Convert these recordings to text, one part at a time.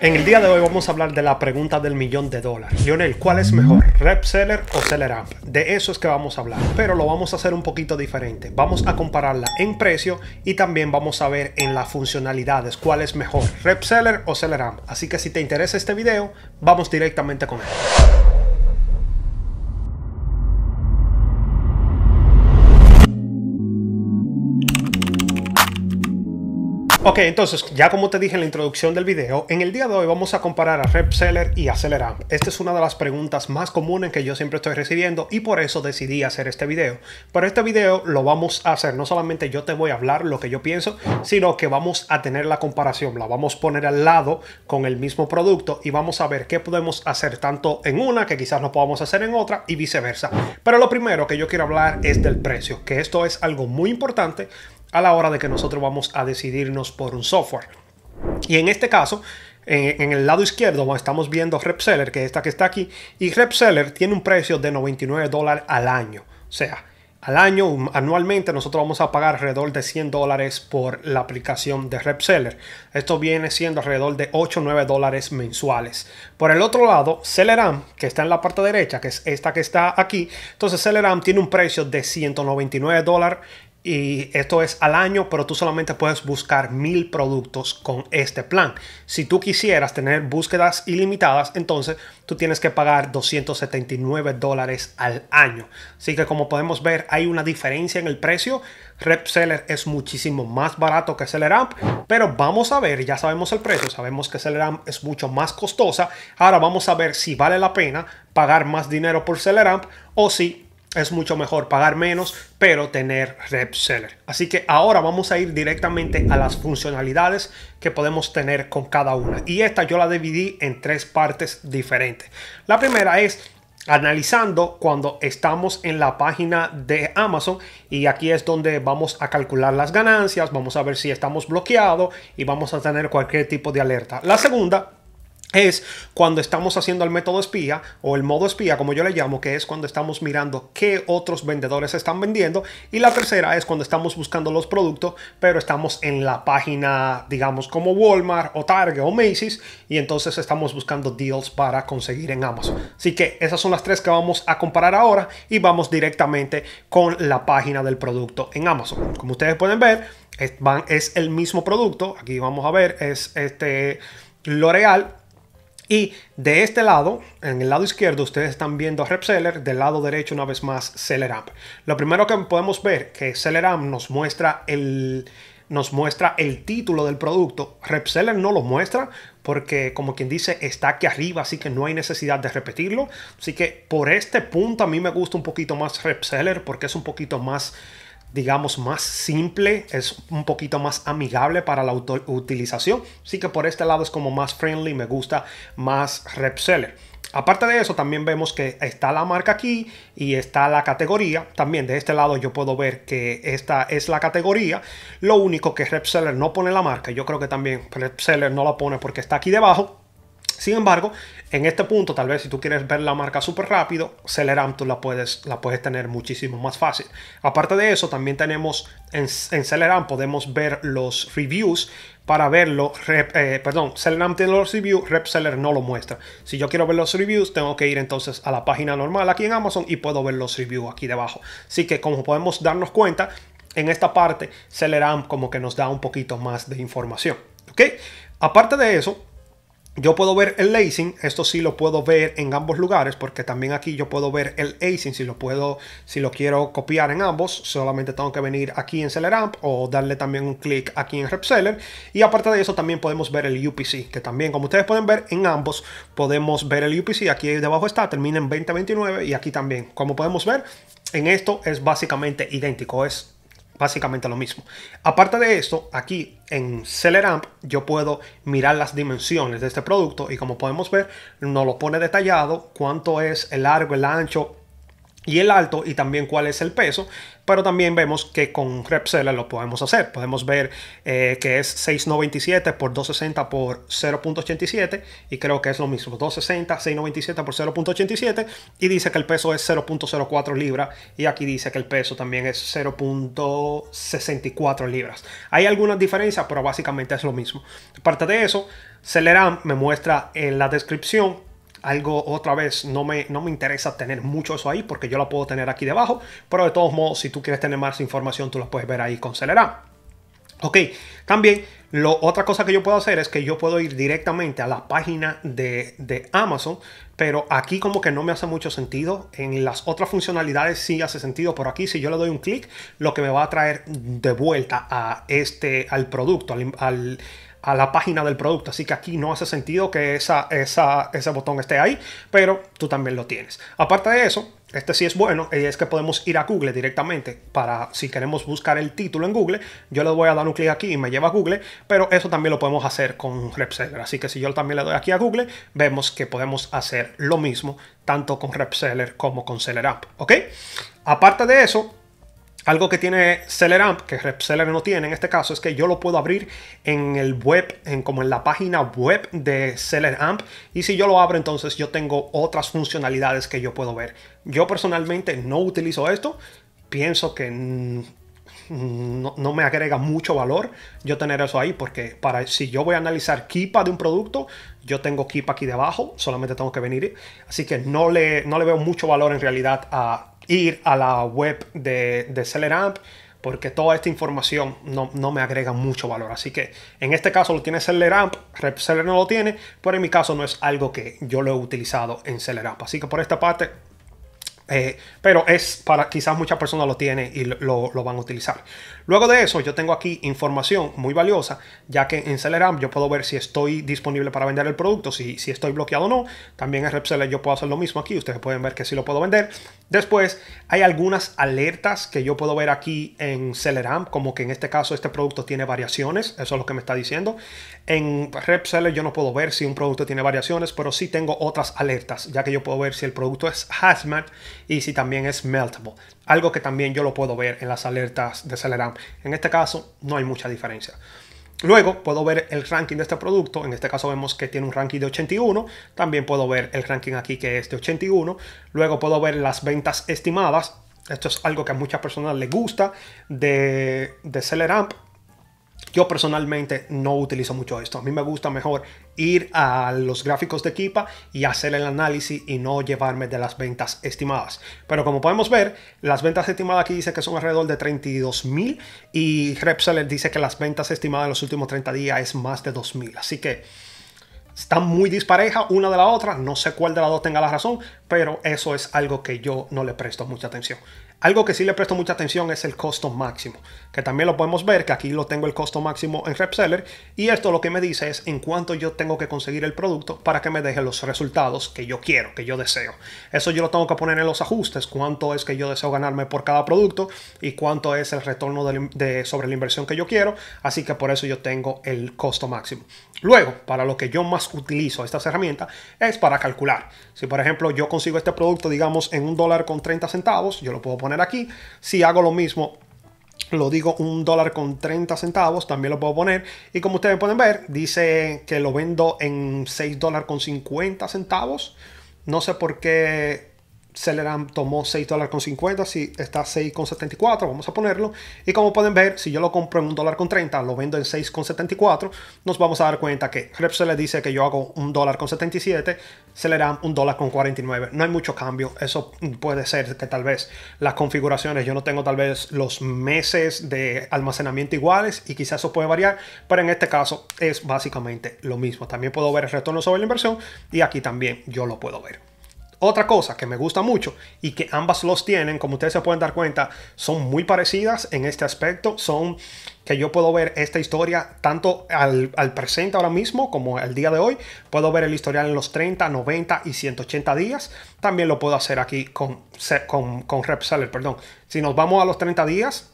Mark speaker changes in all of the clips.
Speaker 1: En el día de hoy vamos a hablar de la pregunta del millón de dólares. Lionel, ¿cuál es mejor? ¿Rep Seller o Seller De eso es que vamos a hablar, pero lo vamos a hacer un poquito diferente. Vamos a compararla en precio y también vamos a ver en las funcionalidades cuál es mejor, Rep Seller o Seller Así que si te interesa este video, vamos directamente con él. Ok, entonces, ya como te dije en la introducción del video, en el día de hoy vamos a comparar a Repseller y AcceleraMP. Esta es una de las preguntas más comunes que yo siempre estoy recibiendo y por eso decidí hacer este video. Pero este video lo vamos a hacer, no solamente yo te voy a hablar lo que yo pienso, sino que vamos a tener la comparación, la vamos a poner al lado con el mismo producto y vamos a ver qué podemos hacer tanto en una que quizás no podamos hacer en otra y viceversa. Pero lo primero que yo quiero hablar es del precio, que esto es algo muy importante a la hora de que nosotros vamos a decidirnos por un software. Y en este caso, en, el lado izquierdo estamos viendo Repseller, que es esta que está aquí, y Repseller tiene un precio de 99 dólares al año. O sea, al año, um, anualmente, nosotros vamos a pagar alrededor de 100 dólares por la aplicación de Repseller. Esto viene siendo alrededor de 8 o 9 dólares mensuales. Por el otro lado, Celeram, que está en la parte derecha, que es esta que está aquí, entonces Celeram tiene un precio de 199 dólares y esto es al año, pero tú solamente puedes buscar mil productos con este plan. Si tú quisieras tener búsquedas ilimitadas, entonces tú tienes que pagar 279 dólares al año. Así que como podemos ver, hay una diferencia en el precio. Repseller es muchísimo más barato que Selleramp, pero vamos a ver, ya sabemos el precio, sabemos que SellerAmp es mucho más costosa. Ahora vamos a ver si vale la pena pagar más dinero por Selleramp o si es mucho mejor pagar menos, pero tener rep seller. Así que ahora vamos a ir directamente a las funcionalidades que podemos tener con cada una. Y esta yo la dividí en tres partes diferentes. La primera es analizando cuando estamos en la página de Amazon y aquí es donde vamos a calcular las ganancias, vamos a ver si estamos bloqueados y vamos a tener cualquier tipo de alerta. La segunda es cuando estamos haciendo el método espía o el modo espía, como yo le llamo, que es cuando estamos mirando qué otros vendedores están vendiendo. Y la tercera es cuando estamos buscando los productos, pero estamos en la página, digamos, como Walmart o Target o Macy's, y entonces estamos buscando deals para conseguir en Amazon. Así que esas son las tres que vamos a comparar ahora y vamos directamente con la página del producto en Amazon. Como ustedes pueden ver, es, es el mismo producto. Aquí vamos a ver, es este L'Oreal y de este lado, en el lado izquierdo, ustedes están viendo Repseller, del lado derecho una vez más Celeramp. Lo primero que podemos ver que Celeramp nos muestra el nos muestra el título del producto. Repseller no lo muestra porque, como quien dice, está aquí arriba, así que no hay necesidad de repetirlo. Así que por este punto a mí me gusta un poquito más Repseller porque es un poquito más digamos, más simple, es un poquito más amigable para la utilización. Así que por este lado es como más friendly, me gusta más Repseller. Aparte de eso, también vemos que está la marca aquí y está la categoría. También de este lado yo puedo ver que esta es la categoría. Lo único que Repseller no pone la marca. Yo creo que también Repseller no la pone porque está aquí debajo sin embargo, en este punto, tal vez si tú quieres ver la marca súper rápido, Celeram tú la puedes, la puedes tener muchísimo más fácil. Aparte de eso, también tenemos en, en podemos ver los reviews para verlo. Eh, perdón, Celeram tiene los reviews, RepSeller no lo muestra. Si yo quiero ver los reviews, tengo que ir entonces a la página normal aquí en Amazon y puedo ver los reviews aquí debajo. Así que como podemos darnos cuenta, en esta parte Celeram como que nos da un poquito más de información. ¿Ok? Aparte de eso, yo puedo ver el lacing, esto sí lo puedo ver en ambos lugares, porque también aquí yo puedo ver el lacing si lo puedo, si lo quiero copiar en ambos, solamente tengo que venir aquí en Selleramp o darle también un clic aquí en Repseller. Y aparte de eso también podemos ver el UPC, que también como ustedes pueden ver en ambos podemos ver el UPC, aquí debajo está, termina en 2029 y aquí también. Como podemos ver, en esto es básicamente idéntico, es básicamente lo mismo. Aparte de esto, aquí en Celeramp yo puedo mirar las dimensiones de este producto y como podemos ver, nos lo pone detallado, cuánto es el largo, el ancho, y el alto y también cuál es el peso, pero también vemos que con Repseller lo podemos hacer. Podemos ver eh, que es 697 por 260 por 0.87 y creo que es lo mismo, 260, 697 por 0.87 y dice que el peso es 0.04 libras y aquí dice que el peso también es 0.64 libras. Hay algunas diferencias, pero básicamente es lo mismo. Aparte de eso, Celeran me muestra en la descripción algo otra vez, no me, no me interesa tener mucho eso ahí porque yo la puedo tener aquí debajo, pero de todos modos, si tú quieres tener más información, tú lo puedes ver ahí con Celera. Ok, también lo, otra cosa que yo puedo hacer es que yo puedo ir directamente a la página de, Amazon, pero aquí como que no me hace mucho sentido. En las otras funcionalidades sí hace sentido, por aquí si yo le doy un clic, lo que me va a traer de vuelta a este, al producto, al a la página del producto. Así que aquí no hace sentido que esa, ese botón esté ahí, pero tú también lo tienes. Aparte de eso, este sí es bueno, y es que podemos ir a Google directamente para si queremos buscar el título en Google. Yo le voy a dar un clic aquí y me lleva a Google, pero eso también lo podemos hacer con RepSeller. Así que si yo también le doy aquí a Google, vemos que podemos hacer lo mismo tanto con RepSeller como con Seller App. ¿Ok? Aparte de eso, algo que tiene SellerAmp, que RepSeller no tiene en este caso, es que yo lo puedo abrir en el web, en como en la página web de SellerAmp. Y si yo lo abro, entonces yo tengo otras funcionalidades que yo puedo ver. Yo personalmente no utilizo esto. Pienso que no, me agrega mucho valor yo tener eso ahí porque para si yo voy a analizar Kipa de un producto, yo tengo Kipa aquí debajo, solamente tengo que venir. Así que no le, no le veo mucho valor en realidad a ir a la web de, de SellerAmp porque toda esta información no, me agrega mucho valor. Así que en este caso lo tiene Celeramp, Repseller no lo tiene, pero en mi caso no es algo que yo lo he utilizado en SellerAmp. Así que por esta parte eh, pero es para quizás muchas personas lo tienen y lo, van a utilizar. Luego de eso, yo tengo aquí información muy valiosa, ya que en Celeram yo puedo ver si estoy disponible para vender el producto, si, si estoy bloqueado o no. También en Repseller yo puedo hacer lo mismo aquí. Ustedes pueden ver que sí lo puedo vender. Después, hay algunas alertas que yo puedo ver aquí en Celeram, como que en este caso este producto tiene variaciones. Eso es lo que me está diciendo. En Repseller yo no puedo ver si un producto tiene variaciones, pero sí tengo otras alertas, ya que yo puedo ver si el producto es hazmat y si también es meltable, algo que también yo lo puedo ver en las alertas de Celeramp, En este caso no hay mucha diferencia. Luego puedo ver el ranking de este producto, en este caso vemos que tiene un ranking de 81, también puedo ver el ranking aquí que es de 81, luego puedo ver las ventas estimadas, esto es algo que a muchas personas les gusta de, de Celeramp, yo personalmente no utilizo mucho esto. A mí me gusta mejor ir a los gráficos de Kipa y hacer el análisis y no llevarme de las ventas estimadas. Pero como podemos ver, las ventas estimadas aquí dice que son alrededor de 32 mil y Repseller dice que las ventas estimadas en los últimos 30 días es más de 2,000. mil. Así que están muy disparejas una de la otra. No sé cuál de las dos tenga la razón, pero eso es algo que yo no le presto mucha atención. Algo que sí le presto mucha atención es el costo máximo, que también lo podemos ver, que aquí lo tengo el costo máximo en Repseller, y esto lo que me dice es en cuánto yo tengo que conseguir el producto para que me deje los resultados que yo quiero, que yo deseo. Eso yo lo tengo que poner en los ajustes, cuánto es que yo deseo ganarme por cada producto y cuánto es el retorno sobre la inversión que yo quiero, así que por eso yo tengo el costo máximo. Luego, para lo que yo más utilizo estas herramientas es para calcular. Si por ejemplo yo consigo este producto, digamos, en un dólar con 30 centavos, yo lo puedo poner aquí. Si hago lo mismo, lo digo un dólar con 30 centavos, también lo puedo poner. Y como ustedes pueden ver, dice que lo vendo en 6 dólares con 50 centavos. No sé por qué Celeram tomó 6 dólares con si está $6.74 con vamos a ponerlo. Y como pueden ver, si yo lo compro en $1.30 dólar con lo vendo en $6.74 con nos vamos a dar cuenta que Repsol le dice que yo hago $1.77 dólar con 77, Celeran un dólar con No hay mucho cambio, eso puede ser que tal vez las configuraciones, yo no tengo tal vez los meses de almacenamiento iguales y quizás eso puede variar, pero en este caso es básicamente lo mismo. También puedo ver el retorno sobre la inversión y aquí también yo lo puedo ver. Otra cosa que me gusta mucho y que ambas los tienen, como ustedes se pueden dar cuenta, son muy parecidas en este aspecto, son que yo puedo ver esta historia tanto al, presente ahora mismo como al día de hoy. Puedo ver el historial en los 30, 90 y 180 días. También lo puedo hacer aquí con, con, con Repseller, perdón. Si nos vamos a los 30 días,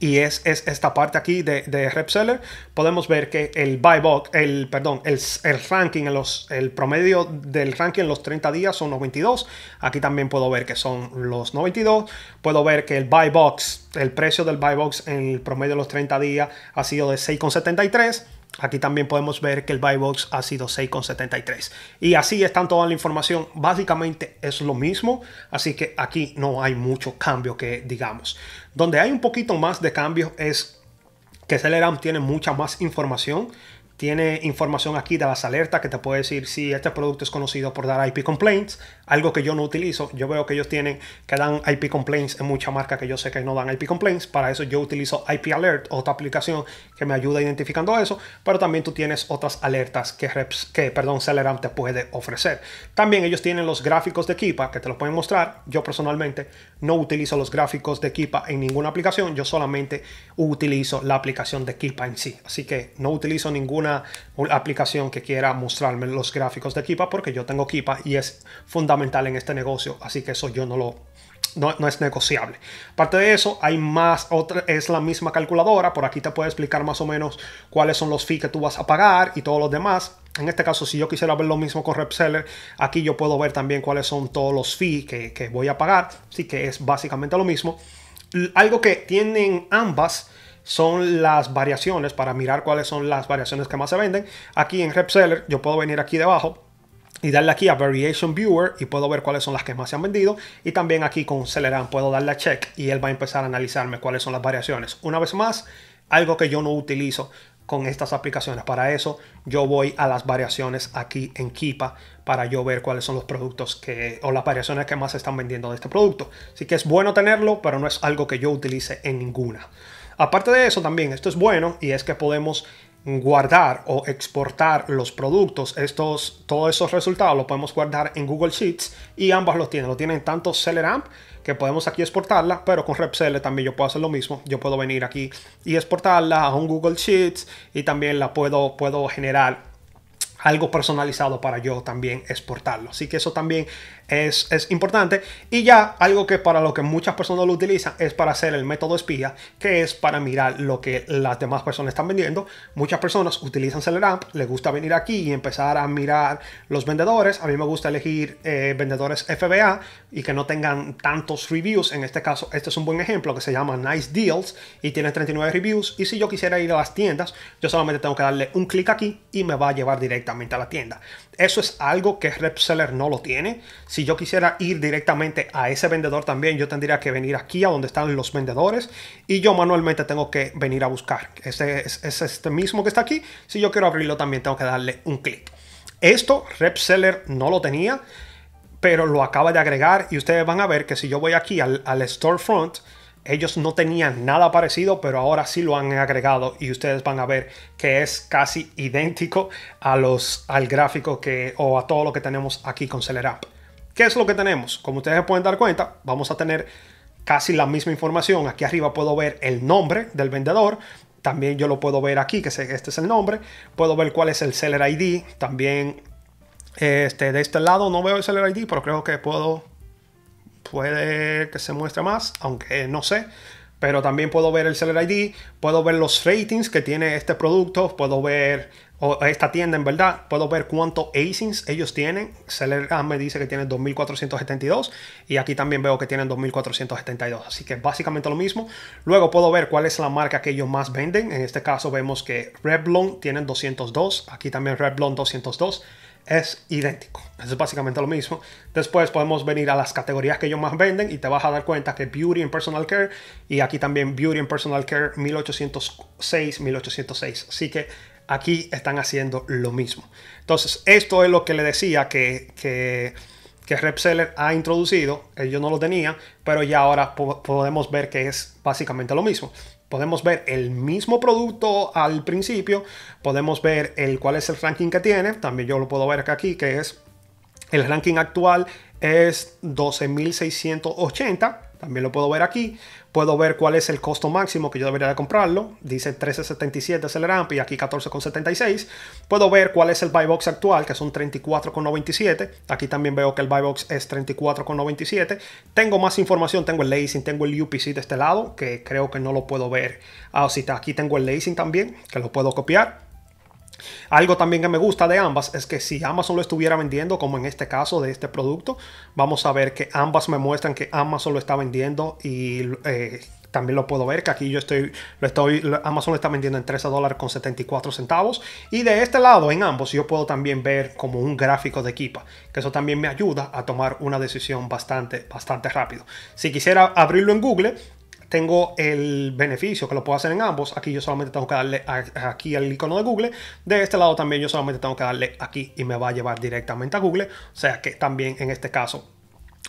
Speaker 1: y es, esta parte aquí de, de Repseller, podemos ver que el buy box, el, perdón, el, el, ranking, en los, el promedio del ranking en los 30 días son 92. Aquí también puedo ver que son los 92. Puedo ver que el buy box, el precio del buy box en el promedio de los 30 días ha sido de 6,73. Aquí también podemos ver que el buy box ha sido 6,73. Y así están toda la información. Básicamente es lo mismo. Así que aquí no hay mucho cambio que digamos. Donde hay un poquito más de cambios es que Celeram tiene mucha más información. Tiene información aquí de las alertas que te puede decir si este producto es conocido por dar IP complaints, algo que yo no utilizo. Yo veo que ellos tienen que dan IP complaints en mucha marca que yo sé que no dan IP complaints. Para eso yo utilizo IP Alert, otra aplicación que me ayuda identificando eso. Pero también tú tienes otras alertas que, reps, que perdón, Celeram te puede ofrecer. También ellos tienen los gráficos de Kipa que te los pueden mostrar. Yo personalmente no utilizo los gráficos de Kipa en ninguna aplicación. Yo solamente utilizo la aplicación de Kipa en sí. Así que no utilizo ninguna aplicación que quiera mostrarme los gráficos de Kipa porque yo tengo Kipa y es fundamental en este negocio, así que eso yo no lo, no, no, es negociable. Aparte de eso, hay más, otra, es la misma calculadora, por aquí te puede explicar más o menos cuáles son los fees que tú vas a pagar y todos los demás. En este caso, si yo quisiera ver lo mismo con Repseller, aquí yo puedo ver también cuáles son todos los fees que, que voy a pagar, así que es básicamente lo mismo. Algo que tienen ambas son las variaciones, para mirar cuáles son las variaciones que más se venden. Aquí en Repseller yo puedo venir aquí debajo y darle aquí a Variation Viewer y puedo ver cuáles son las que más se han vendido. Y también aquí con Celeran puedo darle a Check y él va a empezar a analizarme cuáles son las variaciones. Una vez más, algo que yo no utilizo con estas aplicaciones. Para eso yo voy a las variaciones aquí en Kipa para yo ver cuáles son los productos que o las variaciones que más se están vendiendo de este producto. Así que es bueno tenerlo, pero no es algo que yo utilice en ninguna. Aparte de eso también, esto es bueno y es que podemos guardar o exportar los productos, estos, todos esos resultados los podemos guardar en Google Sheets y ambas los tienen. Lo tienen tanto Amp que podemos aquí exportarla, pero con RepSeller también yo puedo hacer lo mismo. Yo puedo venir aquí y exportarla a un Google Sheets y también la puedo, puedo generar algo personalizado para yo también exportarlo. Así que eso también es, importante. Y ya algo que para lo que muchas personas lo utilizan es para hacer el método espía, que es para mirar lo que las demás personas están vendiendo. Muchas personas utilizan Celeramp, les gusta venir aquí y empezar a mirar los vendedores. A mí me gusta elegir eh, vendedores FBA y que no tengan tantos reviews. En este caso, este es un buen ejemplo que se llama Nice Deals y tiene 39 reviews. Y si yo quisiera ir a las tiendas, yo solamente tengo que darle un clic aquí y me va a llevar directamente a la tienda eso es algo que Repseller no lo tiene. Si yo quisiera ir directamente a ese vendedor también, yo tendría que venir aquí a donde están los vendedores y yo manualmente tengo que venir a buscar. Este es, este mismo que está aquí. Si yo quiero abrirlo también tengo que darle un clic. Esto Repseller no lo tenía, pero lo acaba de agregar y ustedes van a ver que si yo voy aquí al storefront, ellos no tenían nada parecido, pero ahora sí lo han agregado y ustedes van a ver que es casi idéntico a los, al gráfico que, o a todo lo que tenemos aquí con SellerApp. ¿Qué es lo que tenemos? Como ustedes se pueden dar cuenta, vamos a tener casi la misma información. Aquí arriba puedo ver el nombre del vendedor. También yo lo puedo ver aquí, que este es el nombre. Puedo ver cuál es el seller ID. También este, de este lado no veo el seller ID, pero creo que puedo puede que se muestre más, aunque no sé. Pero también puedo ver el seller ID, puedo ver los ratings que tiene este producto, puedo ver esta tienda en verdad, puedo ver cuánto ASINs ellos tienen. Seller me dice que tienen 2472 y aquí también veo que tienen 2472, así que básicamente lo mismo. Luego puedo ver cuál es la marca que ellos más venden. En este caso vemos que Revlon tienen 202, aquí también Revlon 202 es idéntico. Es básicamente lo mismo. Después podemos venir a las categorías que ellos más venden y te vas a dar cuenta que Beauty and Personal Care y aquí también Beauty and Personal Care 1806, 1806. Así que aquí están haciendo lo mismo. Entonces, esto es lo que le decía que, que, que Repseller ha introducido. Ellos no lo tenían, pero ya ahora podemos ver que es básicamente lo mismo podemos ver el mismo producto al principio, podemos ver el cuál es el ranking que tiene, también yo lo puedo ver acá aquí, que es el ranking actual es 12.680 también lo puedo ver aquí. Puedo ver cuál es el costo máximo que yo debería de comprarlo. Dice 13.77 es el ramp y aquí 14.76. Puedo ver cuál es el buy box actual, que son 34.97. Aquí también veo que el buy box es 34.97. Tengo más información, tengo el lacing, tengo el UPC de este lado, que creo que no lo puedo ver. Ah, sí, aquí tengo el lacing también, que lo puedo copiar algo también que me gusta de ambas es que si Amazon lo estuviera vendiendo, como en este caso de este producto, vamos a ver que ambas me muestran que Amazon lo está vendiendo y eh, también lo puedo ver que aquí yo estoy, lo estoy, Amazon lo está vendiendo en 13 dólares con 74 centavos. Y de este lado, en ambos, yo puedo también ver como un gráfico de equipa, que eso también me ayuda a tomar una decisión bastante, bastante rápido. Si quisiera abrirlo en Google, tengo el beneficio que lo puedo hacer en ambos. Aquí yo solamente tengo que darle aquí al icono de Google. De este lado también yo solamente tengo que darle aquí y me va a llevar directamente a Google. O sea que también en este caso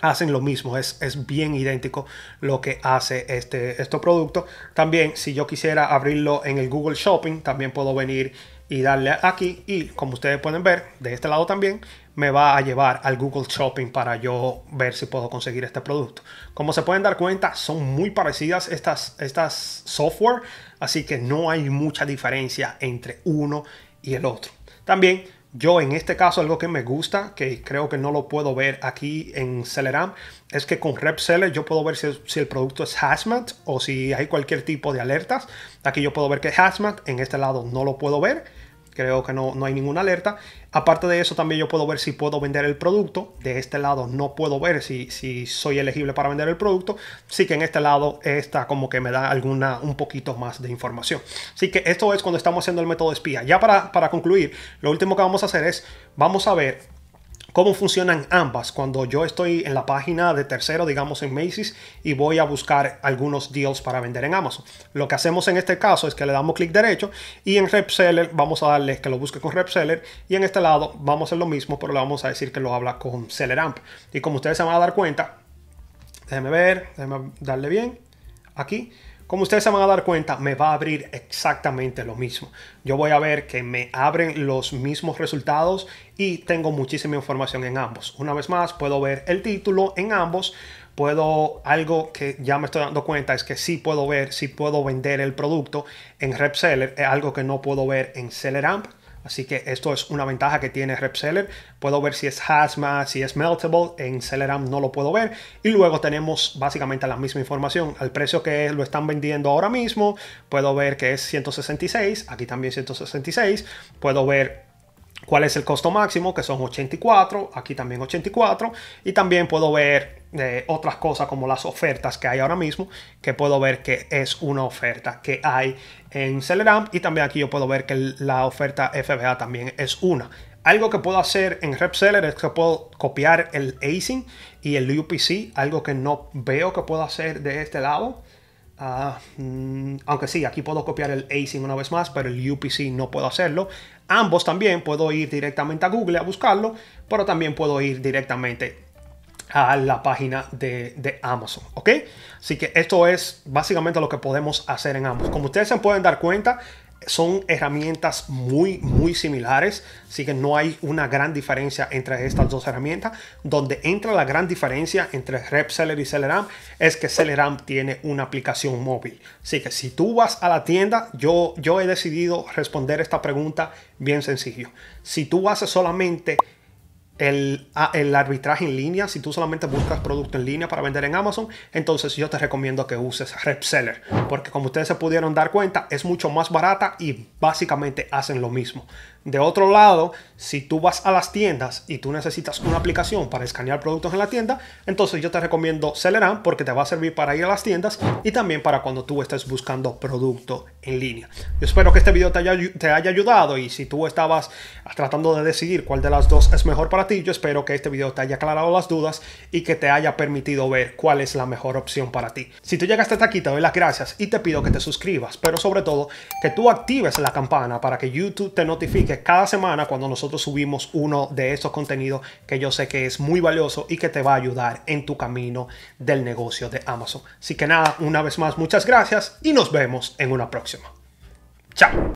Speaker 1: hacen lo mismo, es, es, bien idéntico lo que hace este, este producto. También si yo quisiera abrirlo en el Google Shopping, también puedo venir y darle aquí y como ustedes pueden ver de este lado también me va a llevar al Google Shopping para yo ver si puedo conseguir este producto. Como se pueden dar cuenta, son muy parecidas estas, estas software, así que no hay mucha diferencia entre uno y el otro. También yo en este caso algo que me gusta, que creo que no lo puedo ver aquí en Celeram, es que con RepSeller yo puedo ver si, el producto es hazmat o si hay cualquier tipo de alertas. Aquí yo puedo ver que es hazmat, en este lado no lo puedo ver creo que no, no hay ninguna alerta. Aparte de eso, también yo puedo ver si puedo vender el producto. De este lado no puedo ver si, si soy elegible para vender el producto. Sí que en este lado está como que me da alguna un poquito más de información. Así que esto es cuando estamos haciendo el método espía. Ya para, para concluir, lo último que vamos a hacer es, vamos a ver cómo funcionan ambas cuando yo estoy en la página de tercero, digamos en Macy's, y voy a buscar algunos deals para vender en Amazon. Lo que hacemos en este caso es que le damos clic derecho y en Repseller vamos a darle que lo busque con Repseller y en este lado vamos a hacer lo mismo, pero le vamos a decir que lo habla con Selleramp. Y como ustedes se van a dar cuenta, déjenme ver, déjenme darle bien aquí como ustedes se van a dar cuenta, me va a abrir exactamente lo mismo. Yo voy a ver que me abren los mismos resultados y tengo muchísima información en ambos. Una vez más, puedo ver el título en ambos. Puedo, algo que ya me estoy dando cuenta es que sí puedo ver, sí puedo vender el producto en RepSeller, es algo que no puedo ver en SellerAmp. Así que esto es una ventaja que tiene Repseller. Puedo ver si es Hazma, si es Meltable. En Celeram no lo puedo ver. Y luego tenemos básicamente la misma información. Al precio que lo están vendiendo ahora mismo, puedo ver que es 166. Aquí también 166. Puedo ver cuál es el costo máximo, que son 84. Aquí también 84. Y también puedo ver otras cosas como las ofertas que hay ahora mismo, que puedo ver que es una oferta que hay en Celeramp y también aquí yo puedo ver que la oferta FBA también es una. Algo que puedo hacer en RepSeller es que puedo copiar el ASIN y el UPC, algo que no veo que puedo hacer de este lado. Ah, mm, aunque sí, aquí puedo copiar el ASIN una vez más, pero el UPC no puedo hacerlo. Ambos también puedo ir directamente a Google a buscarlo, pero también puedo ir directamente a la página de, de, Amazon, ¿ok? Así que esto es básicamente lo que podemos hacer en ambos Como ustedes se pueden dar cuenta, son herramientas muy, muy similares, así que no hay una gran diferencia entre estas dos herramientas. Donde entra la gran diferencia entre RepSeller y Celeram es que Celeram tiene una aplicación móvil. Así que si tú vas a la tienda, yo, yo he decidido responder esta pregunta bien sencillo. Si tú haces solamente Ah, el, arbitraje en línea, si tú solamente buscas producto en línea para vender en Amazon, entonces yo te recomiendo que uses Repseller, porque como ustedes se pudieron dar cuenta, es mucho más barata y básicamente hacen lo mismo. De otro lado, si tú vas a las tiendas y tú necesitas una aplicación para escanear productos en la tienda, entonces yo te recomiendo Celeran porque te va a servir para ir a las tiendas y también para cuando tú estés buscando producto en línea. Yo espero que este video te haya, te haya ayudado y si tú estabas tratando de decidir cuál de las dos es mejor para ti, yo espero que este video te haya aclarado las dudas y que te haya permitido ver cuál es la mejor opción para ti. Si tú llegaste hasta aquí, te doy las gracias y te pido que te suscribas, pero sobre todo que tú actives la campana para que YouTube te notifique cada semana cuando nosotros subimos uno de estos contenidos que yo sé que es muy valioso y que te va a ayudar en tu camino del negocio de Amazon. Así que nada, una vez más, muchas gracias y nos vemos en una próxima. Chao.